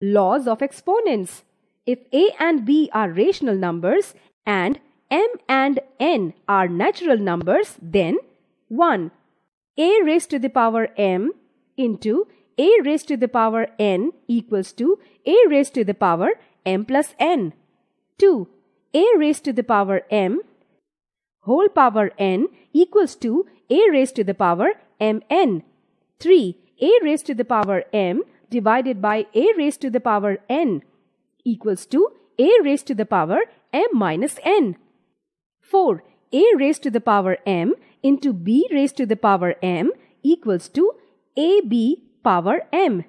Laws of exponents. If a and b are rational numbers and m and n are natural numbers, then 1. a raised to the power m into a raised to the power n equals to a raised to the power m plus n. 2. a raised to the power m whole power n equals to a raised to the power mn. 3. a raised to the power m divided by a raised to the power n equals to a raised to the power m minus n. 4. a raised to the power m into b raised to the power m equals to ab power m.